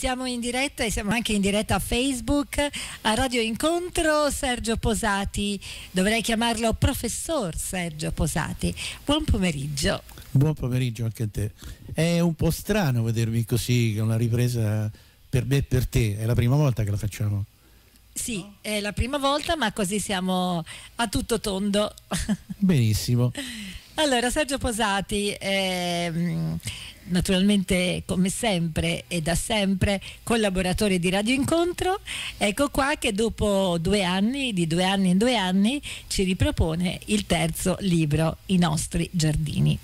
siamo in diretta e siamo anche in diretta a Facebook a Radio Incontro Sergio Posati, dovrei chiamarlo professor Sergio Posati. Buon pomeriggio. Buon pomeriggio anche a te. È un po' strano vedervi così con una ripresa per me e per te, è la prima volta che la facciamo. Sì, è la prima volta, ma così siamo a tutto tondo. Benissimo. Allora, Sergio Posati, ehm, naturalmente come sempre e da sempre collaboratore di Radio Incontro, ecco qua che dopo due anni, di due anni in due anni, ci ripropone il terzo libro, I nostri giardini.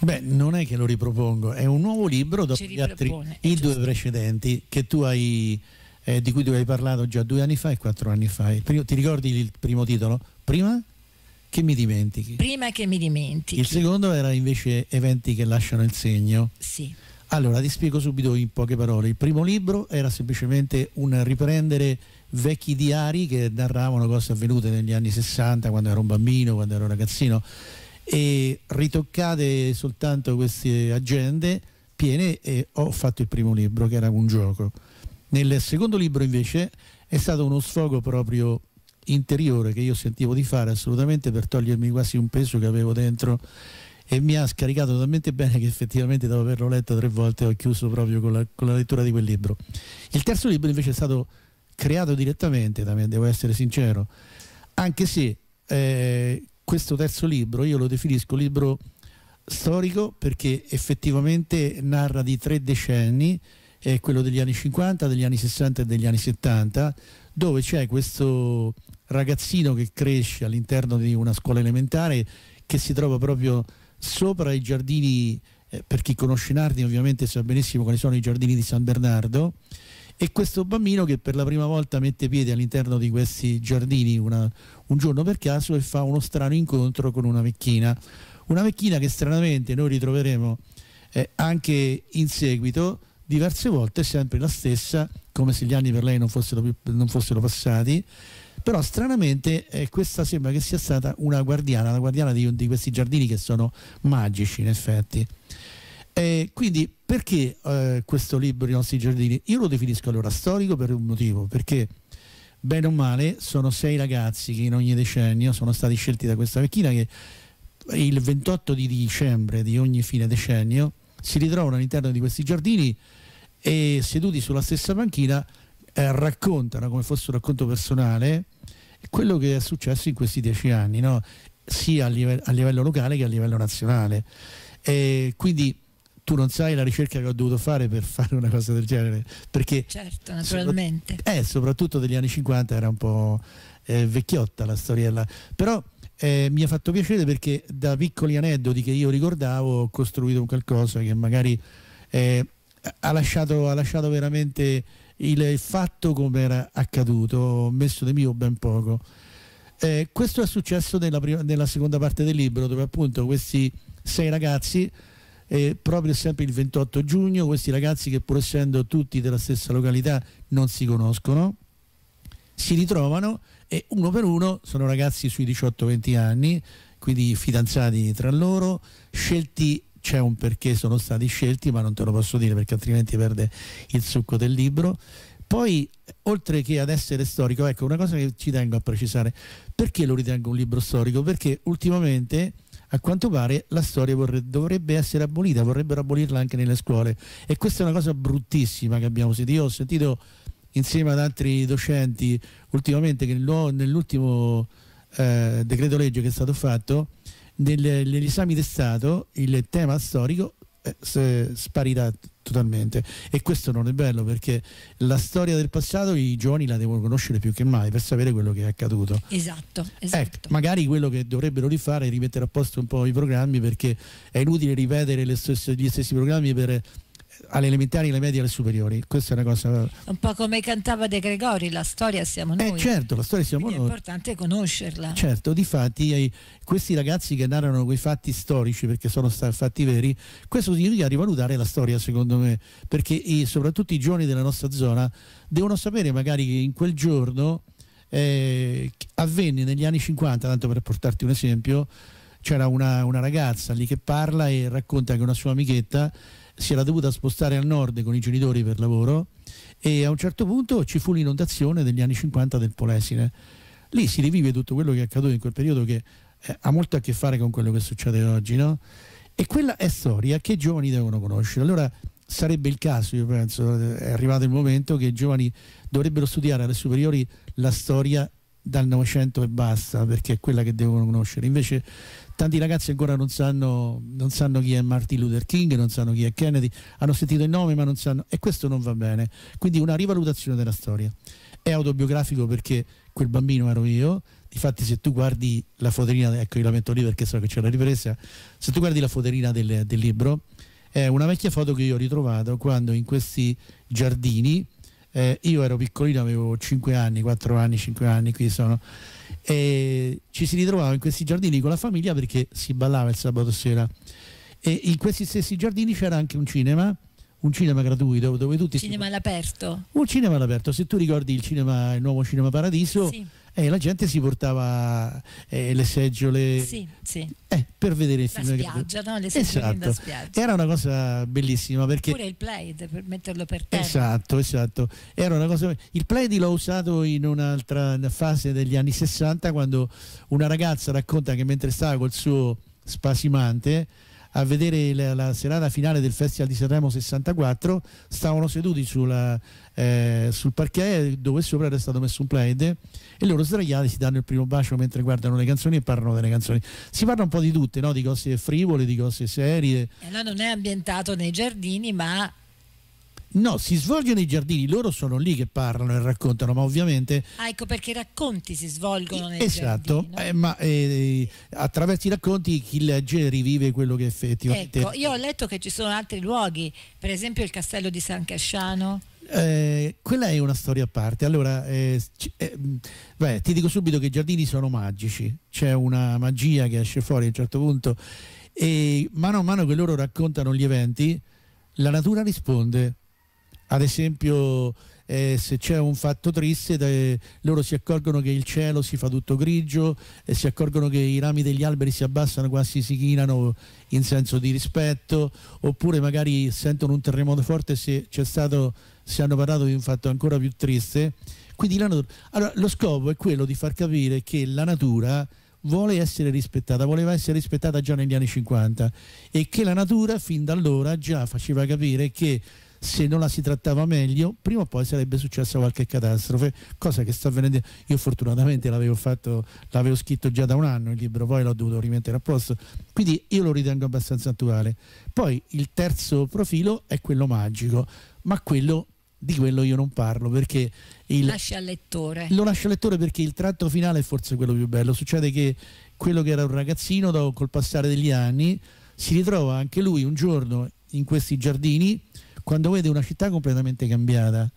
Beh, non è che lo ripropongo, è un nuovo libro dopo gli altri, i due precedenti che tu hai... Eh, di cui tu hai parlato già due anni fa e quattro anni fa. Primo, ti ricordi il primo titolo? Prima? che mi dimentichi. Prima che mi dimentichi. Il secondo era invece eventi che lasciano il segno. Sì. Allora, ti spiego subito in poche parole. Il primo libro era semplicemente un riprendere vecchi diari che narravano cose avvenute negli anni 60, quando ero un bambino, quando ero un ragazzino, e ritoccate soltanto queste agende piene e ho fatto il primo libro che era un gioco. Nel secondo libro invece è stato uno sfogo proprio interiore che io sentivo di fare assolutamente per togliermi quasi un peso che avevo dentro e mi ha scaricato talmente bene che effettivamente dopo averlo letto tre volte ho chiuso proprio con la, con la lettura di quel libro. Il terzo libro invece è stato creato direttamente da me, devo essere sincero, anche se eh, questo terzo libro io lo definisco libro storico perché effettivamente narra di tre decenni, è quello degli anni 50, degli anni 60 e degli anni 70, dove c'è questo ragazzino che cresce all'interno di una scuola elementare che si trova proprio sopra i giardini, eh, per chi conosce Nardi ovviamente sa benissimo quali sono i giardini di San Bernardo, e questo bambino che per la prima volta mette piede all'interno di questi giardini una, un giorno per caso e fa uno strano incontro con una vecchina, una vecchina che stranamente noi ritroveremo eh, anche in seguito diverse volte, sempre la stessa, come se gli anni per lei non fossero, non fossero passati, però stranamente eh, questa sembra che sia stata una guardiana, la guardiana di, di, questi giardini che sono magici in effetti. Eh, quindi perché eh, questo libro I nostri giardini? Io lo definisco allora storico per un motivo, perché bene o male sono sei ragazzi che in ogni decennio sono stati scelti da questa vecchina che il 28 di dicembre di ogni fine decennio si ritrovano all'interno di questi giardini e seduti sulla stessa panchina eh, raccontano come fosse un racconto personale quello che è successo in questi dieci anni, no? sia a, live a, livello locale che a livello nazionale. E quindi tu non sai la ricerca che ho dovuto fare per fare una cosa del genere, perché... Certo, naturalmente. Sopra eh, soprattutto degli anni 50 era un po' eh, vecchiotta la storiella, però... Eh, mi ha fatto piacere perché da piccoli aneddoti che io ricordavo ho costruito qualcosa che magari eh, ha, lasciato, ha, lasciato, veramente il fatto come era accaduto, ho messo di mio ben poco. Eh, questo è successo nella, prima, nella, seconda parte del libro, dove appunto questi sei ragazzi, eh, proprio sempre il 28 giugno, questi ragazzi che pur essendo tutti della stessa località non si conoscono, si ritrovano e uno per uno sono ragazzi sui 18-20 anni, quindi fidanzati tra loro, scelti c'è un perché sono stati scelti, ma non te lo posso dire perché altrimenti perde il succo del libro. Poi, oltre che ad essere storico, ecco una cosa che ci tengo a precisare, perché lo ritengo un libro storico? Perché ultimamente, a quanto pare, la storia vorrebbe, dovrebbe essere abolita, vorrebbero abolirla anche nelle scuole. E questa è una cosa bruttissima che abbiamo sentito. Io ho sentito insieme ad altri docenti ultimamente che nell'ultimo eh, decreto legge che è stato fatto negli esami di Stato il tema storico eh, sparirà totalmente e questo non è bello perché la storia del passato i giovani la devono conoscere più che mai per sapere quello che è accaduto esatto, eh, esatto. Eh, magari quello che dovrebbero rifare è rimettere a posto un po' i programmi perché è inutile ripetere stesse, gli stessi programmi per alle elementari, alle medie e alle superiori. Questa è una cosa. Un po' come cantava De Gregori, la storia siamo eh, noi. Eh certo, la storia siamo Quindi noi. È importante conoscerla. Certo, difatti eh, questi ragazzi che narrano quei fatti storici, perché sono fatti veri, questo significa rivalutare la storia, secondo me, perché eh, soprattutto i giovani della nostra zona devono sapere magari che in quel giorno eh, avvenne negli anni 50, tanto per portarti un esempio, c'era una, una ragazza lì che parla e racconta che una sua amichetta si era dovuta spostare al nord con i genitori per lavoro e a un certo punto ci fu l'inondazione degli anni 50 del Polesine. Lì si rivive tutto quello che è accaduto in quel periodo che eh, ha molto a che fare con quello che succede oggi, no? E quella è storia che i giovani devono conoscere. Allora sarebbe il caso, io penso, è arrivato il momento che i giovani dovrebbero studiare alle superiori la storia dal Novecento e basta, perché è quella che devono conoscere. Invece tanti ragazzi ancora non sanno, non sanno, chi è Martin Luther King, non sanno chi è Kennedy, hanno sentito il nome ma non sanno e questo non va bene. Quindi una rivalutazione della storia. È autobiografico perché quel bambino ero io, infatti se tu guardi la foterina, ecco io la metto lì perché so che c'è la ripresa, se tu guardi la foterina del, del libro è una vecchia foto che io ho ritrovato quando in questi giardini eh, io ero piccolino, avevo 5 anni, 4 anni, 5 anni, qui sono, e ci si ritrovava in questi giardini con la famiglia perché si ballava il sabato sera e in questi stessi giardini c'era anche un cinema un cinema gratuito dove tutti... Cinema si... all'aperto. Un cinema all'aperto, se tu ricordi il, cinema, il nuovo Cinema Paradiso, sì. eh, la gente si portava eh, le seggiole sì, sì. Eh, per vedere il la film. Spiaggia, no? Le esatto. spiaggia. Era una cosa bellissima perché... Pure il Plaid per metterlo per terra. Esatto, esatto. Era una cosa... Il Plaid l'ho usato in un'altra fase degli anni 60 quando una ragazza racconta che mentre stava col suo spasimante a vedere la, la, serata finale del Festival di Sanremo 64 stavano seduti sulla, eh, sul parquet dove sopra era stato messo un plaid e loro sdraiati si danno il primo bacio mentre guardano le canzoni e parlano delle canzoni si parla un po' di tutte, no? di cose frivole, di cose serie e eh, allora non è ambientato nei giardini ma No, si svolgono i giardini, loro sono lì che parlano e raccontano, ma ovviamente... Ah, ecco perché i racconti si svolgono nei esatto, giardini. Esatto, eh, ma eh, attraverso i racconti chi legge rivive quello che effettivamente... Ecco, io ho letto che ci sono altri luoghi, per esempio il castello di San Casciano. Eh, quella è una storia a parte. Allora, eh, eh, beh, ti dico subito che i giardini sono magici, c'è una magia che esce fuori a un certo punto e mano a mano che loro raccontano gli eventi, la natura risponde ad esempio eh, se c'è un fatto triste eh, loro si accorgono che il cielo si fa tutto grigio eh, si accorgono che i rami degli alberi si abbassano quasi si chinano in senso di rispetto oppure magari sentono un terremoto forte se c'è stato si hanno parlato di un fatto ancora più triste quindi la natura allora lo scopo è quello di far capire che la natura vuole essere rispettata, voleva essere rispettata già negli anni 50 e che la natura fin da allora già faceva capire che se non la si trattava meglio, prima o poi sarebbe successa qualche catastrofe, cosa che sta avvenendo. Io fortunatamente l'avevo fatto, l'avevo scritto già da un anno il libro, poi l'ho dovuto rimettere a posto, quindi io lo ritengo abbastanza attuale. Poi il terzo profilo è quello magico, ma quello di quello io non parlo perché il, lascia al lettore. Lo lascio al lettore perché il tratto finale è forse quello più bello. Succede che quello che era un ragazzino, dopo, col passare degli anni, si ritrova anche lui un giorno in questi giardini quando vede una città completamente cambiata,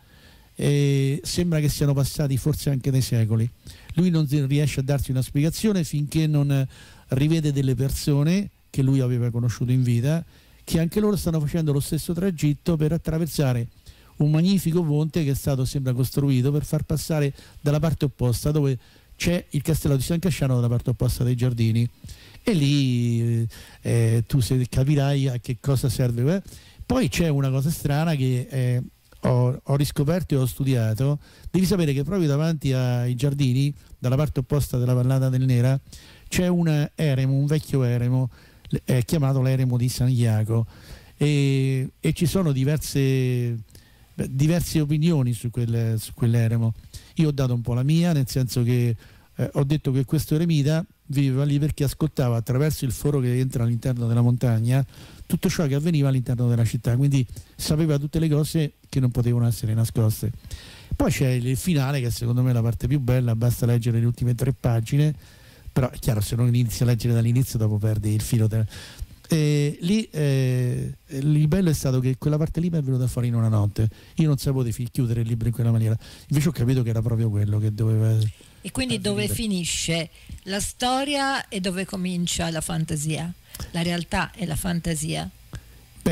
e sembra che siano passati forse anche dei secoli. Lui non riesce a darsi una spiegazione finché non rivede delle persone che lui aveva conosciuto in vita, che anche loro stanno facendo lo stesso tragitto per attraversare un magnifico ponte che è stato, sembra, costruito per far passare dalla parte opposta, dove c'è il castello di San Casciano dalla parte opposta dei giardini. E lì eh, tu capirai a che cosa serve. Eh? Poi c'è una cosa strana che eh, ho, ho, riscoperto e ho studiato. Devi sapere che proprio davanti ai giardini, dalla parte opposta della vallata del Nera, c'è un eremo, un vecchio eremo, eh, chiamato l'eremo di San Iaco. E, e ci sono diverse, diverse opinioni su, quel, su, quell'eremo. Io ho dato un po' la mia, nel senso che eh, ho detto che questo eremita viveva lì perché ascoltava attraverso il foro che entra all'interno della montagna tutto ciò che avveniva all'interno della città, quindi sapeva tutte le cose che non potevano essere nascoste. Poi c'è il finale che secondo me è la parte più bella, basta leggere le ultime tre pagine, però è chiaro se non inizi a leggere dall'inizio dopo perdi il filo e lì eh, il bello è stato che quella parte lì mi è venuta fuori in una notte. Io non sapevo di chiudere il libro in quella maniera. Invece ho capito che era proprio quello che doveva. E quindi dove finisce la storia e dove comincia la fantasia? La realtà e la fantasia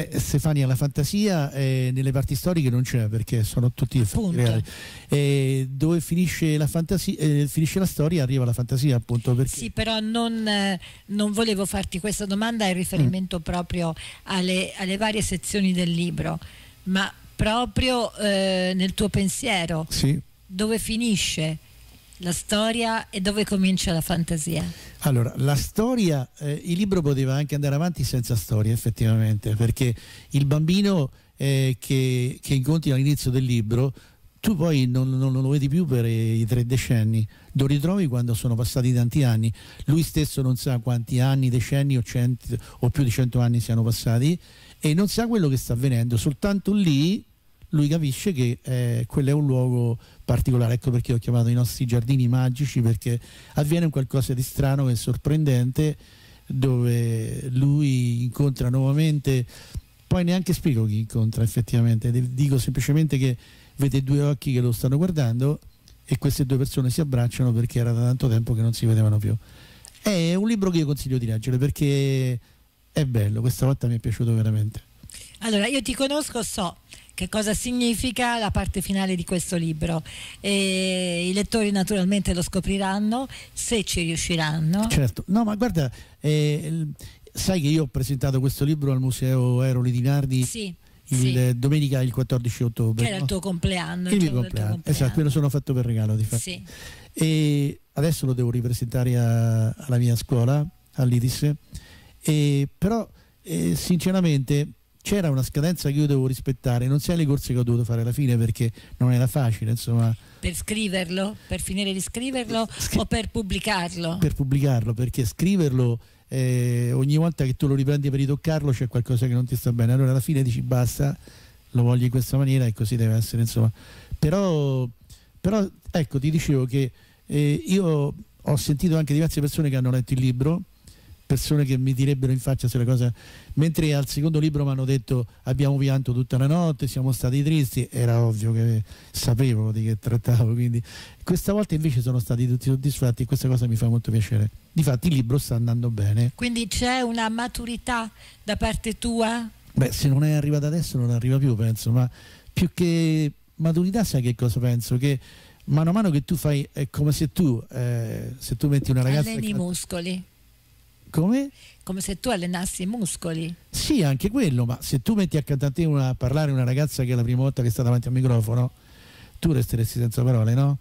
Beh, Stefania, la fantasia eh, nelle parti storiche non c'è perché sono tutti reali. Eh, dove finisce la, fantasia, eh, finisce la storia arriva la fantasia, appunto. Perché... Sì, però non, eh, non, volevo farti questa domanda in riferimento mm. proprio alle, alle varie sezioni del libro, ma proprio eh, nel tuo pensiero. Sì. Dove finisce la storia e dove comincia la fantasia? Allora, la storia, eh, il libro poteva anche andare avanti senza storia effettivamente, perché il bambino eh, che, che, incontri all'inizio del libro, tu poi non, non, lo vedi più per i tre decenni, lo ritrovi quando sono passati tanti anni, lui stesso non sa quanti anni, decenni o, cento, o più di cento anni siano passati e non sa quello che sta avvenendo, soltanto lì lui capisce che eh, quello è un luogo particolare, ecco perché ho chiamato i nostri giardini magici, perché avviene un qualcosa di strano e sorprendente dove lui incontra nuovamente, poi neanche spiego chi incontra effettivamente, dico semplicemente che vede due occhi che lo stanno guardando e queste due persone si abbracciano perché era da tanto tempo che non si vedevano più. È un libro che io consiglio di leggere perché è bello, questa volta mi è piaciuto veramente. Allora, io ti conosco, so che cosa significa la parte finale di questo libro. E I lettori naturalmente lo scopriranno se ci riusciranno. Certo, no ma guarda, eh, sai che io ho presentato questo libro al Museo Aeroli di Nardi? Sì il, sì. domenica il 14 ottobre. Che era il tuo compleanno. Il, il compleanno. compleanno. Esatto, me lo sono fatto per regalo di fatto. Sì. E adesso lo devo ripresentare a, alla mia scuola, all'Iris. però eh, sinceramente c'era una scadenza che io devo rispettare, non sia le corse che ho dovuto fare alla fine perché non era facile, insomma. Per scriverlo, per finire di scriverlo eh, Scri o per pubblicarlo? Per pubblicarlo, perché scriverlo eh, ogni volta che tu lo riprendi per ritoccarlo c'è qualcosa che non ti sta bene, allora alla fine dici basta, lo voglio in questa maniera e così deve essere, insomma. Però, però ecco, ti dicevo che eh, io ho sentito anche diverse persone che hanno letto il libro persone che mi direbbero in faccia se la cosa. Mentre al secondo libro mi hanno detto abbiamo pianto tutta la notte, siamo stati tristi, era ovvio che sapevo di che trattavo, quindi questa volta invece sono stati tutti soddisfatti e questa cosa mi fa molto piacere. Difatti il libro sta andando bene. Quindi c'è una maturità da parte tua? Beh, se non è arrivata adesso non arriva più, penso, ma più che maturità sai che cosa penso? Che mano a mano che tu fai è come se tu, eh, se tu metti una ragazza... Alleni i muscoli come? Come se tu allenassi i muscoli. Sì, anche quello, ma se tu metti accanto a te una, a parlare una ragazza che è la prima volta che sta davanti al microfono, tu resteresti senza parole, no?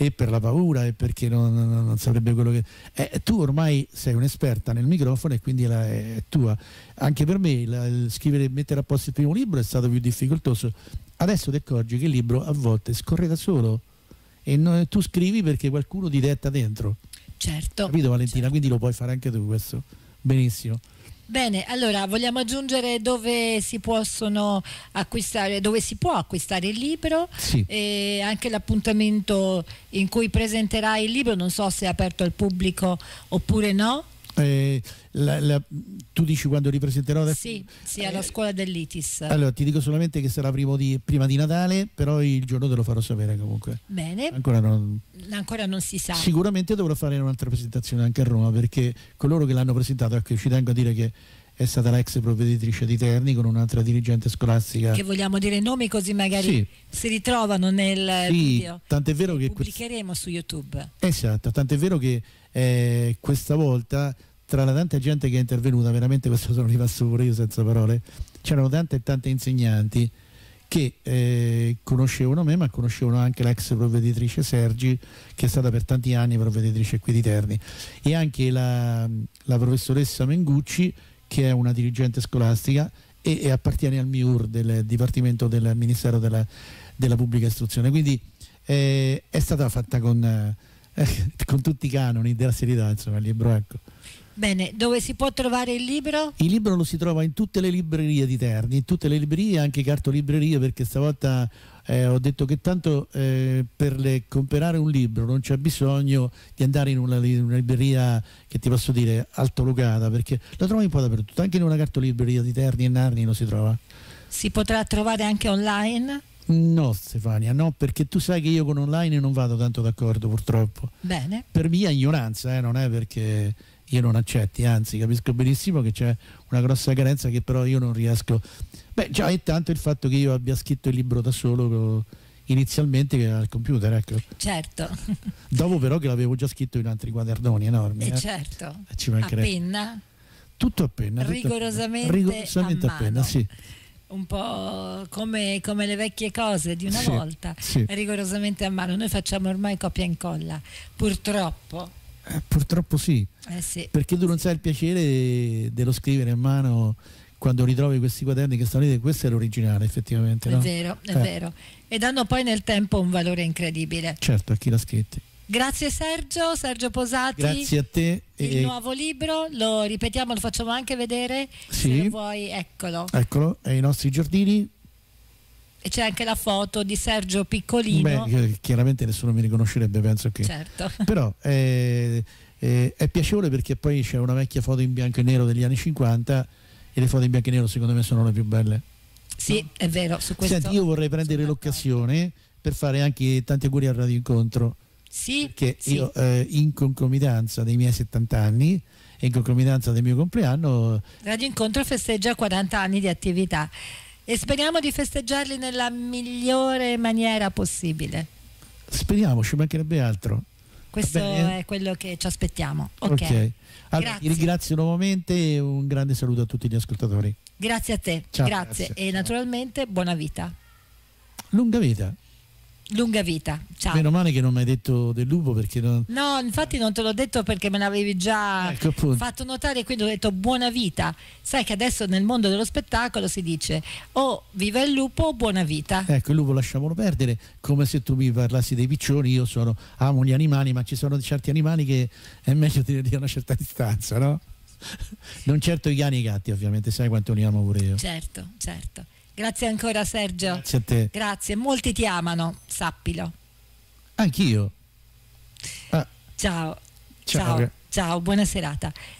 E per la paura e perché non, non, non saprebbe quello che... Eh, tu ormai sei un'esperta nel microfono e quindi la, è tua. Anche per me la, scrivere e mettere a posto il primo libro è stato più difficoltoso. Adesso ti accorgi che il libro a volte scorre da solo e non, tu scrivi perché qualcuno ti detta dentro. Certo. Capito Valentina? Certo. Quindi lo puoi fare anche tu questo. Benissimo. Bene, allora vogliamo aggiungere dove si possono acquistare, dove si può acquistare il libro sì. e anche l'appuntamento in cui presenterai il libro, non so se è aperto al pubblico oppure no. Eh, la, la, tu dici quando ripresenterò? Da... Sì, sì, alla eh, scuola dell'ITIS. Allora, ti dico solamente che sarà di, prima di Natale, però il giorno te lo farò sapere comunque. Bene. Ancora non, Ancora non si sa. Sicuramente dovrò fare un'altra presentazione anche a Roma, perché coloro che l'hanno presentato, ecco, ci tengo a dire che è stata l'ex provveditrice di Terni con un'altra dirigente scolastica. Che vogliamo dire nomi così magari sì. si ritrovano nel sì, video. Tant'è vero che, che pubblicheremo su YouTube. Esatto, tant'è vero che eh, questa volta tra la tanta gente che è intervenuta, veramente questo sono rimasto pure io senza parole, c'erano tante e tante insegnanti che eh, conoscevano me ma conoscevano anche l'ex provveditrice Sergi che è stata per tanti anni provveditrice qui di Terni e anche la, la professoressa Mengucci che è una dirigente scolastica e, e appartiene al MIUR del Dipartimento del Ministero della, della Pubblica Istruzione quindi eh, è stata fatta con, eh, con, tutti i canoni della serietà insomma il libro ecco Bene, dove si può trovare il libro? Il libro lo si trova in tutte le librerie di Terni, in tutte le librerie, anche cartolibrerie, perché stavolta eh, ho detto che tanto eh, per le, comprare un libro non c'è bisogno di andare in una, in una, libreria che ti posso dire altolocata, perché lo trovi un po' dappertutto, anche in una cartolibreria di Terni e Narni lo si trova. Si potrà trovare anche online? No Stefania, no, perché tu sai che io con online non vado tanto d'accordo purtroppo. Bene. Per mia ignoranza, eh, non è perché io non accetti, anzi capisco benissimo che c'è una grossa carenza che però io non riesco. Beh, già intanto il fatto che io abbia scritto il libro da solo inizialmente che era al computer, ecco. Certo. Dopo però che l'avevo già scritto in altri quadernoni enormi. E eh, eh. certo. Eh, ci mancherebbe. A penna? Tutto a penna. Rigorosamente, tutto a penna. rigorosamente a, a penna, sì un po' come, come, le vecchie cose di una sì, volta, sì. rigorosamente a mano. Noi facciamo ormai copia e incolla. Purtroppo eh, purtroppo sì. Eh sì. Perché tu non sai il piacere dello scrivere a mano quando ritrovi questi quaderni che stanno lì, questo è l'originale effettivamente. È vero, è eh. vero. E danno poi nel tempo un valore incredibile. Certo, a chi l'ha scritto. Grazie Sergio, Sergio Posati. Grazie a te. Il e... nuovo libro, lo ripetiamo, lo facciamo anche vedere. Sì. Se vuoi, eccolo. Eccolo, è i nostri giardini, e c'è anche la foto di Sergio Piccolino. Beh, chiaramente nessuno mi riconoscerebbe, penso che. Certo. Però eh, eh, è piacevole perché poi c'è una vecchia foto in bianco e nero degli anni 50 e le foto in bianco e nero secondo me sono le più belle. Sì, no? è vero. Su questo Senti, io vorrei prendere l'occasione per fare anche tanti auguri al Radio Incontro. Sì. Perché sì. io eh, in concomitanza dei miei 70 anni e in concomitanza del mio compleanno... Radio Incontro festeggia 40 anni di attività e speriamo di festeggiarli nella migliore maniera possibile. Speriamo, ci mancherebbe altro. Questo è quello che ci aspettiamo. Ok. okay. Allora, ti ringrazio nuovamente e un grande saluto a tutti gli ascoltatori. Grazie a te, Ciao, grazie. grazie. e naturalmente buona vita. Lunga vita lunga vita. Ciao. Meno male che non mi hai detto del lupo perché non... No, infatti non te l'ho detto perché me l'avevi già ecco, fatto notare, quindi ho detto buona vita. Sai che adesso nel mondo dello spettacolo si dice o oh, viva il lupo o buona vita. Ecco, il lupo lasciamolo perdere, come se tu mi parlassi dei piccioni, io sono, amo gli animali, ma ci sono certi animali che è meglio tenerli a una certa distanza, no? Non certo i cani e i gatti, ovviamente, sai quanto li amo pure io. Certo, certo. Grazie ancora Sergio. Grazie a te. Grazie, molti ti amano, sappilo. Anch'io. Ah. Ciao. Ciao. Ciao, Ciao buona serata.